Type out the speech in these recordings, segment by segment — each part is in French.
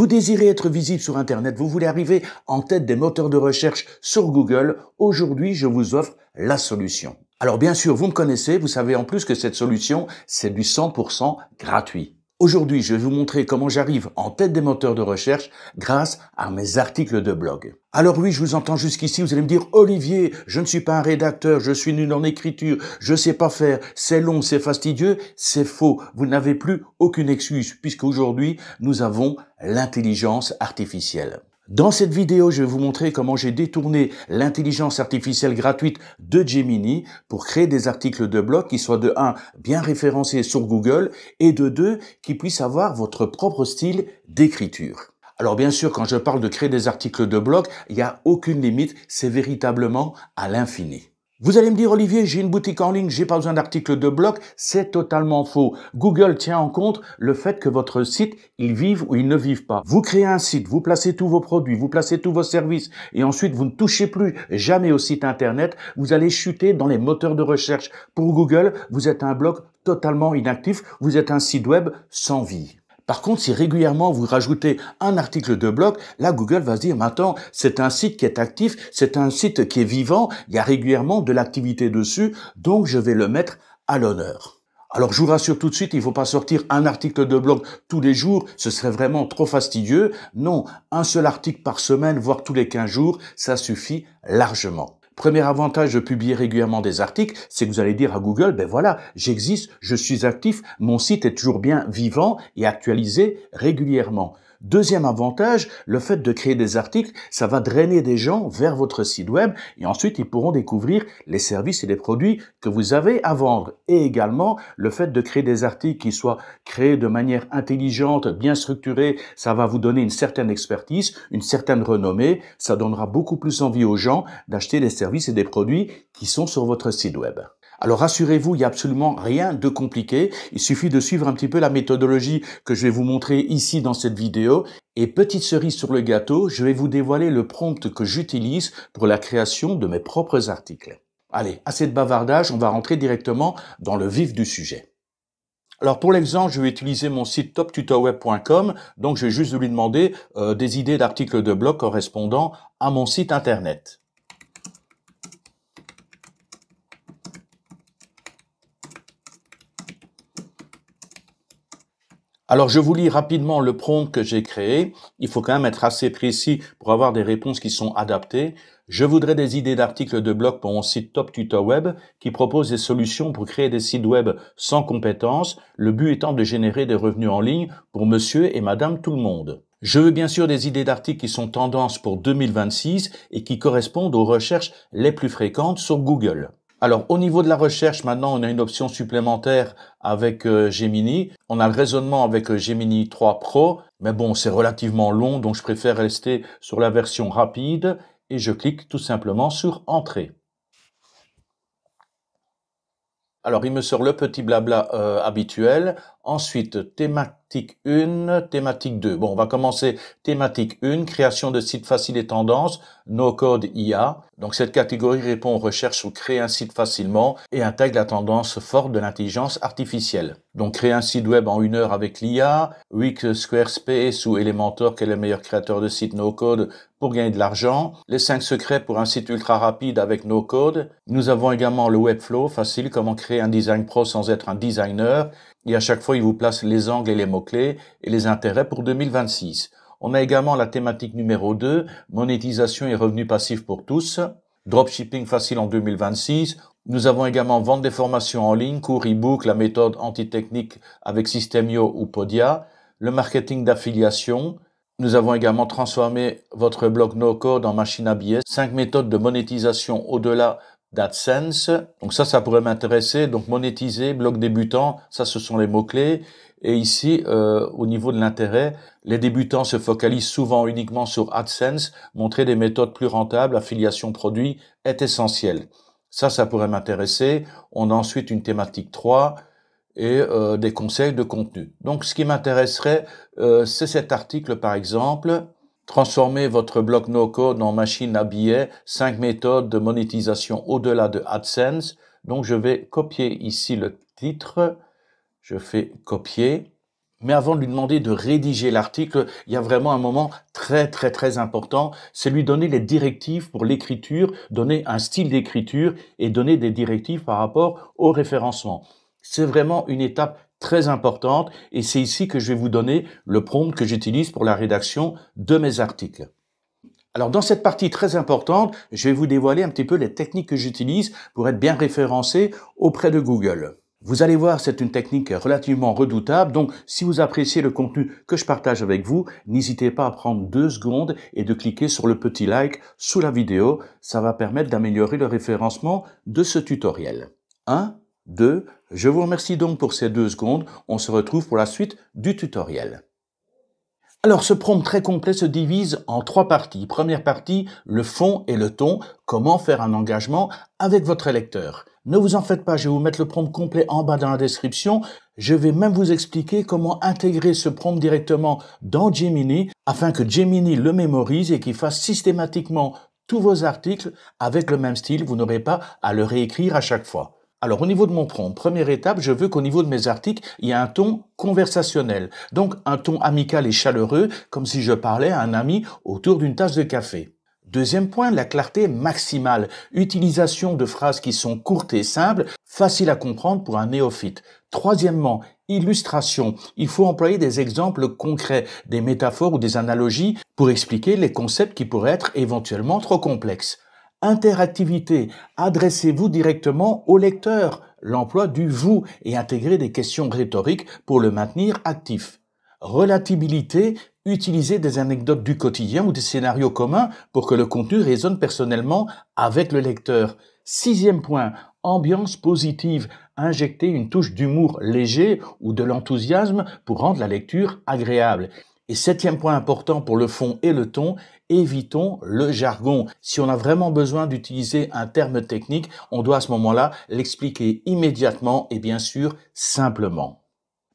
Vous désirez être visible sur Internet, vous voulez arriver en tête des moteurs de recherche sur Google. Aujourd'hui, je vous offre la solution. Alors bien sûr, vous me connaissez, vous savez en plus que cette solution, c'est du 100% gratuit. Aujourd'hui, je vais vous montrer comment j'arrive en tête des moteurs de recherche grâce à mes articles de blog. Alors oui, je vous entends jusqu'ici, vous allez me dire Olivier, je ne suis pas un rédacteur, je suis nul en écriture, je sais pas faire, c'est long, c'est fastidieux, c'est faux. Vous n'avez plus aucune excuse puisque aujourd'hui, nous avons l'intelligence artificielle. Dans cette vidéo, je vais vous montrer comment j'ai détourné l'intelligence artificielle gratuite de Gemini pour créer des articles de blog qui soient de 1 bien référencés sur Google et de 2 qui puissent avoir votre propre style d'écriture. Alors bien sûr, quand je parle de créer des articles de blog, il n'y a aucune limite, c'est véritablement à l'infini. Vous allez me dire, Olivier, j'ai une boutique en ligne, j'ai pas besoin d'articles de blog. C'est totalement faux. Google tient en compte le fait que votre site, il vive ou il ne vive pas. Vous créez un site, vous placez tous vos produits, vous placez tous vos services, et ensuite vous ne touchez plus jamais au site internet. Vous allez chuter dans les moteurs de recherche. Pour Google, vous êtes un blog totalement inactif. Vous êtes un site web sans vie. Par contre, si régulièrement vous rajoutez un article de blog, là Google va se dire, maintenant, c'est un site qui est actif, c'est un site qui est vivant, il y a régulièrement de l'activité dessus, donc je vais le mettre à l'honneur. Alors je vous rassure tout de suite, il ne faut pas sortir un article de blog tous les jours, ce serait vraiment trop fastidieux. Non, un seul article par semaine, voire tous les 15 jours, ça suffit largement. Premier avantage de publier régulièrement des articles, c'est que vous allez dire à Google, ben voilà, j'existe, je suis actif, mon site est toujours bien vivant et actualisé régulièrement. Deuxième avantage, le fait de créer des articles, ça va drainer des gens vers votre site web et ensuite ils pourront découvrir les services et les produits que vous avez à vendre. Et également, le fait de créer des articles qui soient créés de manière intelligente, bien structurée, ça va vous donner une certaine expertise, une certaine renommée, ça donnera beaucoup plus envie aux gens d'acheter des services et des produits qui sont sur votre site web. Alors rassurez-vous, il n'y a absolument rien de compliqué. Il suffit de suivre un petit peu la méthodologie que je vais vous montrer ici dans cette vidéo. Et petite cerise sur le gâteau, je vais vous dévoiler le prompt que j'utilise pour la création de mes propres articles. Allez, assez de bavardage, on va rentrer directement dans le vif du sujet. Alors pour l'exemple, je vais utiliser mon site toptutorweb.com, donc je vais juste lui demander euh, des idées d'articles de blog correspondant à mon site internet. Alors je vous lis rapidement le prompt que j'ai créé. Il faut quand même être assez précis pour avoir des réponses qui sont adaptées. Je voudrais des idées d'articles de blog pour mon site Top Tutor Web qui propose des solutions pour créer des sites web sans compétences, le but étant de générer des revenus en ligne pour monsieur et madame tout le monde. Je veux bien sûr des idées d'articles qui sont tendances pour 2026 et qui correspondent aux recherches les plus fréquentes sur Google. Alors au niveau de la recherche, maintenant on a une option supplémentaire avec euh, Gemini. On a le raisonnement avec euh, Gemini 3 Pro, mais bon c'est relativement long, donc je préfère rester sur la version rapide et je clique tout simplement sur Entrée. Alors il me sort le petit blabla euh, habituel. Ensuite, thématique 1, thématique 2. Bon, on va commencer thématique 1, création de sites faciles et tendances, no code IA. Donc cette catégorie répond aux recherches ou créer un site facilement et intègre la tendance forte de l'intelligence artificielle. Donc créer un site web en une heure avec l'IA, Wix, Squarespace ou Elementor, qui est le meilleur créateur de site no code pour gagner de l'argent, les 5 secrets pour un site ultra rapide avec no code. Nous avons également le Webflow, facile, comment créer un design pro sans être un designer et à chaque fois, il vous place les angles et les mots-clés et les intérêts pour 2026. On a également la thématique numéro 2, monétisation et revenus passifs pour tous, dropshipping facile en 2026. Nous avons également vente des formations en ligne, cours e-book, la méthode anti-technique avec Systemio ou Podia, le marketing d'affiliation. Nous avons également transformé votre blog no-code en machine à billets, Cinq méthodes de monétisation au-delà d'AdSense, Donc ça, ça pourrait m'intéresser. Donc monétiser, blog débutant, ça, ce sont les mots-clés. Et ici, euh, au niveau de l'intérêt, les débutants se focalisent souvent uniquement sur AdSense. Montrer des méthodes plus rentables, affiliation produit, est essentiel. Ça, ça pourrait m'intéresser. On a ensuite une thématique 3 et euh, des conseils de contenu. Donc, ce qui m'intéresserait, euh, c'est cet article, par exemple. Transformer votre bloc no-code en machine à billets. Cinq méthodes de monétisation au-delà de AdSense. Donc, je vais copier ici le titre. Je fais copier. Mais avant de lui demander de rédiger l'article, il y a vraiment un moment très très très important, c'est lui donner les directives pour l'écriture, donner un style d'écriture et donner des directives par rapport au référencement. C'est vraiment une étape très importante et c'est ici que je vais vous donner le prompt que j'utilise pour la rédaction de mes articles. Alors dans cette partie très importante, je vais vous dévoiler un petit peu les techniques que j'utilise pour être bien référencé auprès de Google. Vous allez voir, c'est une technique relativement redoutable, donc si vous appréciez le contenu que je partage avec vous, n'hésitez pas à prendre deux secondes et de cliquer sur le petit like sous la vidéo, ça va permettre d'améliorer le référencement de ce tutoriel. 1. 2. Je vous remercie donc pour ces deux secondes. On se retrouve pour la suite du tutoriel. Alors ce prompt très complet se divise en trois parties. Première partie, le fond et le ton, comment faire un engagement avec votre électeur. Ne vous en faites pas, je vais vous mettre le prompt complet en bas dans la description. Je vais même vous expliquer comment intégrer ce prompt directement dans Gemini afin que Gemini le mémorise et qu'il fasse systématiquement tous vos articles avec le même style. Vous n'aurez pas à le réécrire à chaque fois. Alors au niveau de mon prompt, première étape, je veux qu'au niveau de mes articles, il y ait un ton conversationnel, donc un ton amical et chaleureux, comme si je parlais à un ami autour d'une tasse de café. Deuxième point, la clarté maximale. Utilisation de phrases qui sont courtes et simples, faciles à comprendre pour un néophyte. Troisièmement, illustration. Il faut employer des exemples concrets, des métaphores ou des analogies pour expliquer les concepts qui pourraient être éventuellement trop complexes. Interactivité. Adressez-vous directement au lecteur, l'emploi du vous, et intégrez des questions rhétoriques pour le maintenir actif. Relativité. Utilisez des anecdotes du quotidien ou des scénarios communs pour que le contenu résonne personnellement avec le lecteur. Sixième point, ambiance positive. Injectez une touche d'humour léger ou de l'enthousiasme pour rendre la lecture agréable. Et septième point important pour le fond et le ton, évitons le jargon. Si on a vraiment besoin d'utiliser un terme technique, on doit à ce moment-là l'expliquer immédiatement et bien sûr simplement.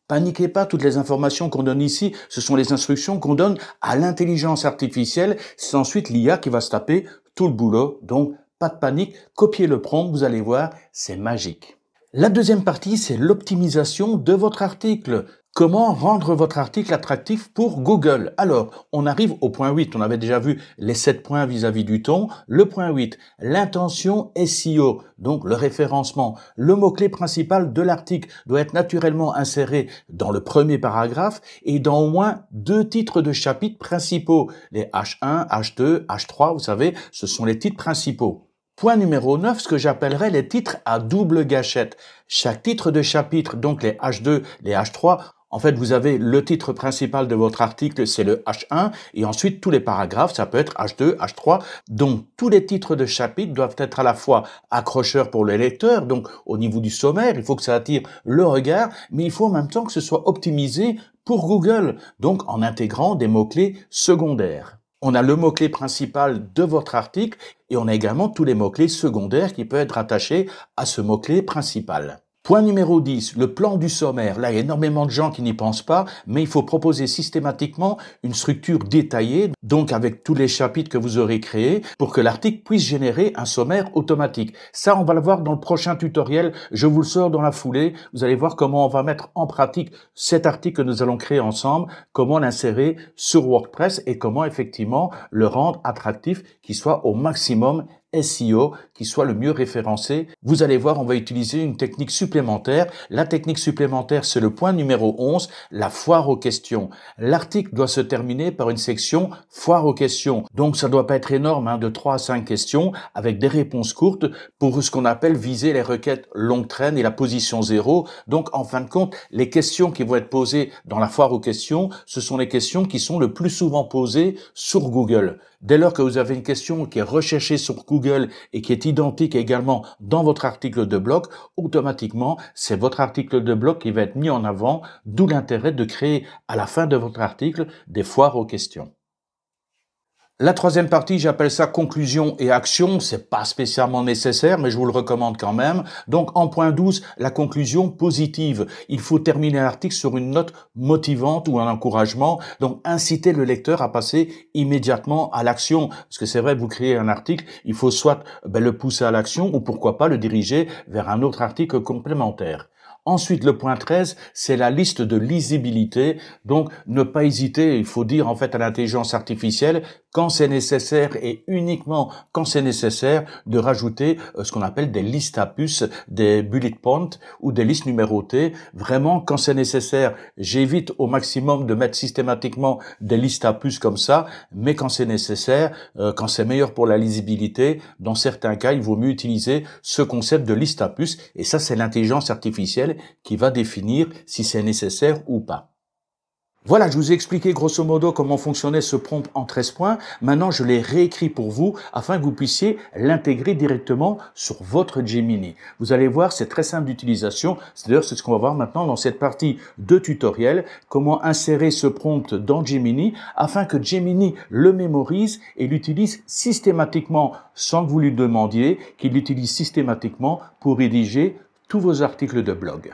Paniquez pas, toutes les informations qu'on donne ici, ce sont les instructions qu'on donne à l'intelligence artificielle. C'est ensuite l'IA qui va se taper tout le boulot. Donc, pas de panique, copiez le prompt, vous allez voir, c'est magique. La deuxième partie, c'est l'optimisation de votre article. Comment rendre votre article attractif pour Google Alors, on arrive au point 8. On avait déjà vu les 7 points vis-à-vis du ton. Le point 8, l'intention SEO, donc le référencement. Le mot-clé principal de l'article doit être naturellement inséré dans le premier paragraphe et dans au moins deux titres de chapitres principaux. Les H1, H2, H3, vous savez, ce sont les titres principaux. Point numéro 9, ce que j'appellerais les titres à double gâchette. Chaque titre de chapitre, donc les H2, les H3, en fait, vous avez le titre principal de votre article, c'est le H1, et ensuite tous les paragraphes, ça peut être H2, H3. Donc, tous les titres de chapitre doivent être à la fois accrocheurs pour le lecteur, donc au niveau du sommaire, il faut que ça attire le regard, mais il faut en même temps que ce soit optimisé pour Google, donc en intégrant des mots-clés secondaires. On a le mot-clé principal de votre article et on a également tous les mots-clés secondaires qui peuvent être attachés à ce mot-clé principal. Point numéro 10, le plan du sommaire. Là, il y a énormément de gens qui n'y pensent pas, mais il faut proposer systématiquement une structure détaillée, donc avec tous les chapitres que vous aurez créés, pour que l'article puisse générer un sommaire automatique. Ça, on va le voir dans le prochain tutoriel. Je vous le sors dans la foulée. Vous allez voir comment on va mettre en pratique cet article que nous allons créer ensemble, comment l'insérer sur WordPress et comment effectivement le rendre attractif, qu'il soit au maximum SEO qui soit le mieux référencé. Vous allez voir, on va utiliser une technique supplémentaire. La technique supplémentaire, c'est le point numéro 11, la foire aux questions. L'article doit se terminer par une section foire aux questions. Donc ça doit pas être énorme, hein, de 3 à 5 questions avec des réponses courtes pour ce qu'on appelle viser les requêtes longue traîne et la position zéro. Donc en fin de compte, les questions qui vont être posées dans la foire aux questions, ce sont les questions qui sont le plus souvent posées sur Google. Dès lors que vous avez une question qui est recherchée sur Google, et qui est identique également dans votre article de bloc, automatiquement, c'est votre article de bloc qui va être mis en avant, d'où l'intérêt de créer à la fin de votre article des foires aux questions. La troisième partie, j'appelle ça conclusion et action. C'est pas spécialement nécessaire, mais je vous le recommande quand même. Donc, en point 12, la conclusion positive. Il faut terminer l'article sur une note motivante ou un encouragement. Donc, inciter le lecteur à passer immédiatement à l'action. Parce que c'est vrai, vous créez un article, il faut soit ben, le pousser à l'action ou pourquoi pas le diriger vers un autre article complémentaire. Ensuite, le point 13, c'est la liste de lisibilité. Donc, ne pas hésiter, il faut dire en fait à l'intelligence artificielle, quand c'est nécessaire et uniquement quand c'est nécessaire, de rajouter euh, ce qu'on appelle des listes à puces, des bullet points ou des listes numérotées. Vraiment, quand c'est nécessaire, j'évite au maximum de mettre systématiquement des listes à puces comme ça, mais quand c'est nécessaire, euh, quand c'est meilleur pour la lisibilité, dans certains cas, il vaut mieux utiliser ce concept de liste à puces. Et ça, c'est l'intelligence artificielle qui va définir si c'est nécessaire ou pas. Voilà, je vous ai expliqué grosso modo comment fonctionnait ce prompt en 13 points. Maintenant, je l'ai réécrit pour vous afin que vous puissiez l'intégrer directement sur votre Gemini. Vous allez voir, c'est très simple d'utilisation. C'est d'ailleurs ce qu'on va voir maintenant dans cette partie de tutoriel, comment insérer ce prompt dans Gemini afin que Gemini le mémorise et l'utilise systématiquement sans que vous lui demandiez, qu'il l'utilise systématiquement pour rédiger tous vos articles de blog.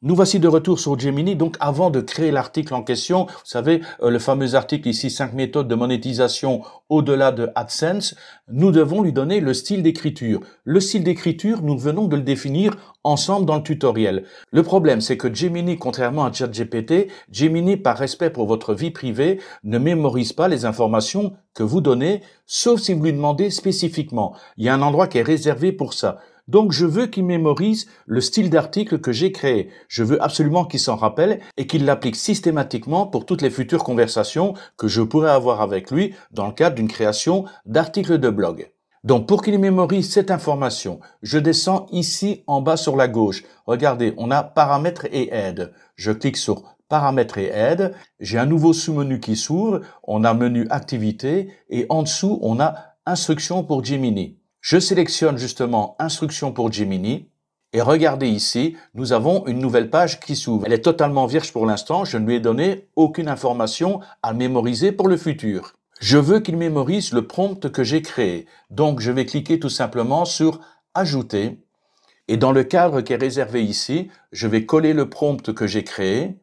Nous voici de retour sur Gemini. Donc, avant de créer l'article en question, vous savez, euh, le fameux article ici, 5 méthodes de monétisation au-delà de AdSense, nous devons lui donner le style d'écriture. Le style d'écriture, nous venons de le définir ensemble dans le tutoriel. Le problème, c'est que Gemini, contrairement à ChatGPT, Gemini, par respect pour votre vie privée, ne mémorise pas les informations que vous donnez, sauf si vous lui demandez spécifiquement. Il y a un endroit qui est réservé pour ça. Donc je veux qu'il mémorise le style d'article que j'ai créé. Je veux absolument qu'il s'en rappelle et qu'il l'applique systématiquement pour toutes les futures conversations que je pourrais avoir avec lui dans le cadre d'une création d'articles de blog. Donc pour qu'il mémorise cette information, je descends ici en bas sur la gauche. Regardez, on a paramètres et aides. Je clique sur paramètres et aides. J'ai un nouveau sous-menu qui s'ouvre. On a menu activité et en dessous, on a instructions pour Gemini. Je sélectionne justement Instructions pour Gemini. Et regardez ici, nous avons une nouvelle page qui s'ouvre. Elle est totalement vierge pour l'instant, je ne lui ai donné aucune information à mémoriser pour le futur. Je veux qu'il mémorise le prompt que j'ai créé. Donc je vais cliquer tout simplement sur Ajouter. Et dans le cadre qui est réservé ici, je vais coller le prompt que j'ai créé,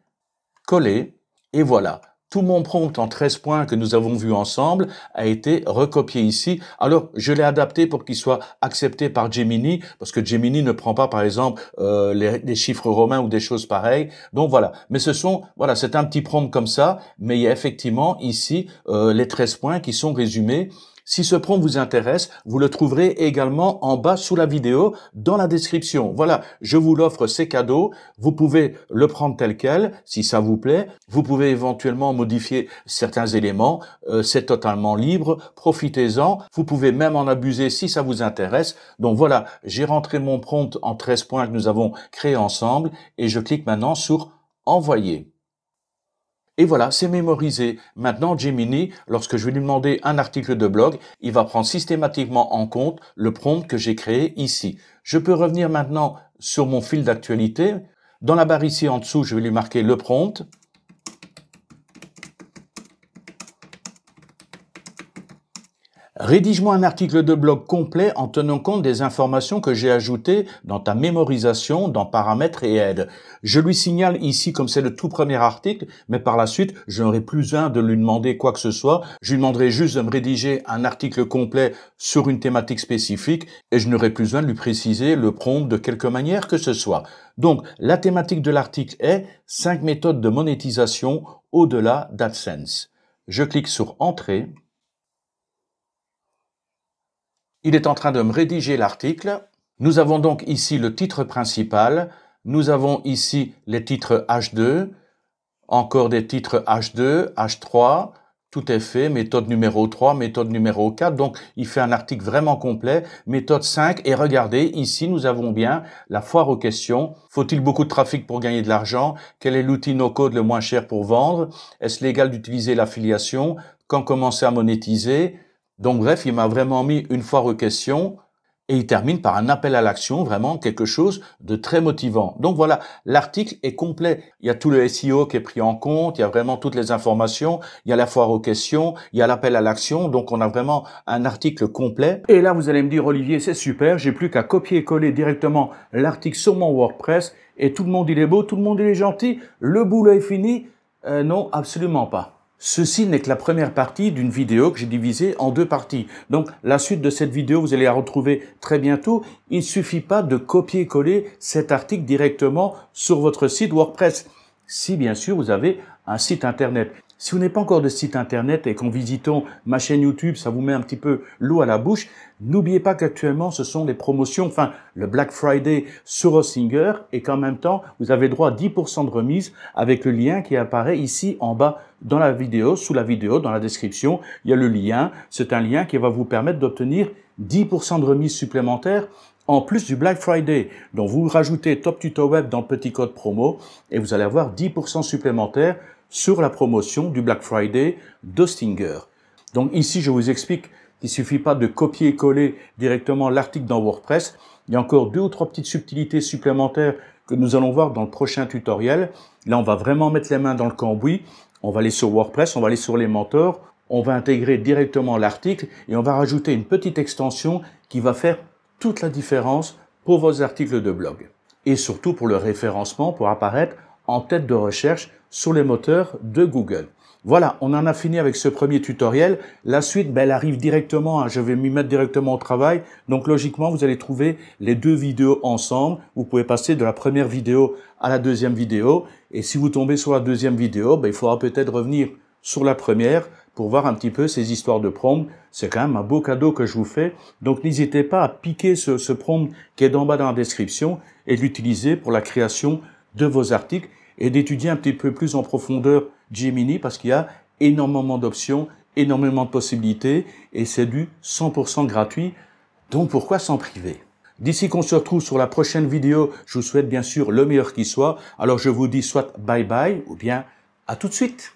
coller, et voilà tout mon prompt en 13 points que nous avons vu ensemble a été recopié ici. Alors, je l'ai adapté pour qu'il soit accepté par Gemini, parce que Gemini ne prend pas, par exemple, euh, les, chiffres romains ou des choses pareilles. Donc voilà. Mais ce sont, voilà, c'est un petit prompt comme ça, mais il y a effectivement ici euh, les 13 points qui sont résumés. Si ce prompt vous intéresse, vous le trouverez également en bas sous la vidéo dans la description. Voilà, je vous l'offre, ces cadeaux. Vous pouvez le prendre tel quel, si ça vous plaît. Vous pouvez éventuellement modifier certains éléments. Euh, c'est totalement libre. Profitez-en. Vous pouvez même en abuser si ça vous intéresse. Donc voilà, j'ai rentré mon prompt en 13 points que nous avons créé ensemble et je clique maintenant sur envoyer. Et voilà, c'est mémorisé. Maintenant, Gemini, lorsque je vais lui demander un article de blog, il va prendre systématiquement en compte le prompt que j'ai créé ici. Je peux revenir maintenant sur mon fil d'actualité. Dans la barre ici en dessous, je vais lui marquer le prompt. Rédige-moi un article de blog complet en tenant compte des informations que j'ai ajoutées dans ta mémorisation, dans paramètres et aides. Je lui signale ici comme c'est le tout premier article, mais par la suite, je n'aurai plus un de lui demander quoi que ce soit. Je lui demanderai juste de me rédiger un article complet sur une thématique spécifique et je n'aurai plus besoin de lui préciser le prompt de quelque manière que ce soit. Donc, la thématique de l'article est 5 méthodes de monétisation au-delà d'AdSense. Je clique sur Entrée il est en train de me rédiger l'article. Nous avons donc ici le titre principal. Nous avons ici les titres H2, encore des titres H2, H3, tout est fait, méthode numéro 3, méthode numéro 4. Donc, il fait un article vraiment complet, méthode 5. Et regardez, ici, nous avons bien la foire aux questions. Faut-il beaucoup de trafic pour gagner de l'argent Quel est l'outil no-code le moins cher pour vendre Est-ce légal d'utiliser l'affiliation Quand commencer à monétiser donc bref, il m'a vraiment mis une foire aux questions et il termine par un appel à l'action, vraiment quelque chose de très motivant. Donc voilà, l'article est complet. Il y a tout le SEO qui est pris en compte, il y a vraiment toutes les informations, il y a la foire aux questions, il y a l'appel à l'action, donc on a vraiment un article complet. Et là, vous allez me dire, Olivier, c'est super, j'ai plus qu'à copier-coller directement l'article sur mon WordPress, et tout le monde il est beau, tout le monde il est gentil, le boulot est fini. Euh, non, absolument pas. Ceci n'est que la première partie d'une vidéo que j'ai divisée en deux parties. Donc la suite de cette vidéo, vous allez la retrouver très bientôt. Il ne suffit pas de copier-coller cet article directement sur votre site WordPress. Si bien sûr vous avez un site internet. Si vous n'avez pas encore de site internet et qu'en visitant ma chaîne YouTube, ça vous met un petit peu l'eau à la bouche, n'oubliez pas qu'actuellement, ce sont les promotions, enfin, le Black Friday sur Rossinger et qu'en même temps, vous avez droit à 10% de remise avec le lien qui apparaît ici en bas dans la vidéo, sous la vidéo, dans la description. Il y a le lien. C'est un lien qui va vous permettre d'obtenir 10% de remise supplémentaire en plus du Black Friday, dont vous rajoutez Top Tuto Web dans le petit code promo et vous allez avoir 10% supplémentaire sur la promotion du Black Friday de Donc ici, je vous explique qu'il suffit pas de copier-coller directement l'article dans WordPress. Il y a encore deux ou trois petites subtilités supplémentaires que nous allons voir dans le prochain tutoriel. Là, on va vraiment mettre les mains dans le cambouis. On va aller sur WordPress, on va aller sur les mentors, on va intégrer directement l'article et on va rajouter une petite extension qui va faire toute la différence pour vos articles de blog. Et surtout pour le référencement, pour apparaître en tête de recherche sur les moteurs de Google. Voilà, on en a fini avec ce premier tutoriel. La suite, ben, elle arrive directement. Hein, je vais m'y mettre directement au travail. Donc logiquement, vous allez trouver les deux vidéos ensemble. Vous pouvez passer de la première vidéo à la deuxième vidéo. Et si vous tombez sur la deuxième vidéo, ben, il faudra peut-être revenir sur la première pour voir un petit peu ces histoires de prompts. C'est quand même un beau cadeau que je vous fais. Donc n'hésitez pas à piquer ce, ce prompt qui est en bas dans la description et l'utiliser pour la création de vos articles et d'étudier un petit peu plus en profondeur Gemini parce qu'il y a énormément d'options, énormément de possibilités et c'est du 100% gratuit. Donc pourquoi s'en priver D'ici qu'on se retrouve sur la prochaine vidéo, je vous souhaite bien sûr le meilleur qui soit. Alors je vous dis soit bye bye ou bien à tout de suite.